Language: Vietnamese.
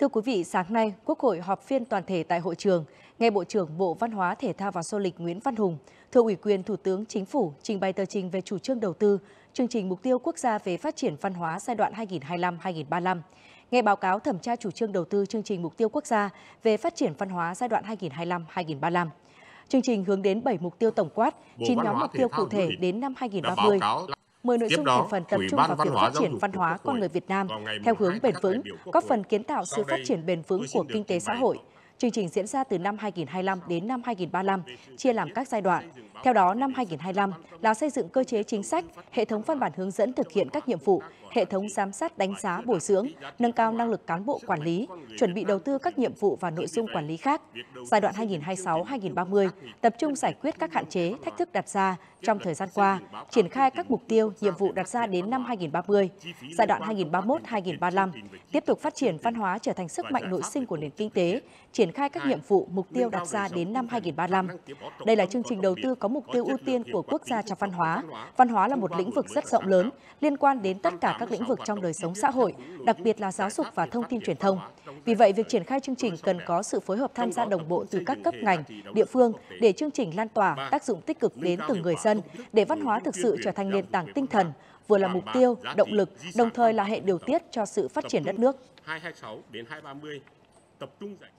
Thưa quý vị, sáng nay, Quốc hội họp phiên toàn thể tại hội trường, nghe Bộ trưởng Bộ Văn hóa Thể thao và Du lịch Nguyễn Văn Hùng, thưa ủy quyền Thủ tướng Chính phủ trình bày tờ trình về chủ trương đầu tư, chương trình mục tiêu quốc gia về phát triển văn hóa giai đoạn 2025-2035. Nghe báo cáo thẩm tra chủ trương đầu tư chương trình mục tiêu quốc gia về phát triển văn hóa giai đoạn 2025-2035. Chương trình hướng đến 7 mục tiêu tổng quát, 9 nhóm mục tiêu cụ thể đến năm 2030. 10 nội dung thành phần tập trung vào việc phát triển văn hóa con người Việt Nam theo hướng bền vững, góp phần kiến tạo sự phát triển bền vững của kinh tế xã hội, Chương trình diễn ra từ năm 2025 đến năm 2035, chia làm các giai đoạn. Theo đó, năm 2025 là xây dựng cơ chế chính sách, hệ thống văn bản hướng dẫn thực hiện các nhiệm vụ, hệ thống giám sát đánh giá bồi dưỡng, nâng cao năng lực cán bộ quản lý, chuẩn bị đầu tư các nhiệm vụ và nội dung quản lý khác. Giai đoạn 2026-2030 tập trung giải quyết các hạn chế, thách thức đặt ra trong thời gian qua, triển khai các mục tiêu, nhiệm vụ đặt ra đến năm 2030. Giai đoạn 2031-2035 tiếp tục phát triển văn hóa trở thành sức mạnh nội sinh của nền kinh tế, triển triển khai các nhiệm vụ mục tiêu đặt ra đến năm 2035. Đây là chương trình đầu tư có mục tiêu ưu tiên của quốc gia cho văn hóa. Văn hóa là một lĩnh vực rất rộng lớn, liên quan đến tất cả các lĩnh vực trong đời sống xã hội, đặc biệt là giáo dục và thông tin truyền thông. Vì vậy, việc triển khai chương trình cần có sự phối hợp tham gia đồng bộ từ các cấp ngành, địa phương để chương trình lan tỏa tác dụng tích cực đến từng người dân, để văn hóa thực sự trở thành nền tảng tinh thần, vừa là mục tiêu, động lực, đồng thời là hệ điều tiết cho sự phát triển đất nước. 226 đến 230 tập trung giải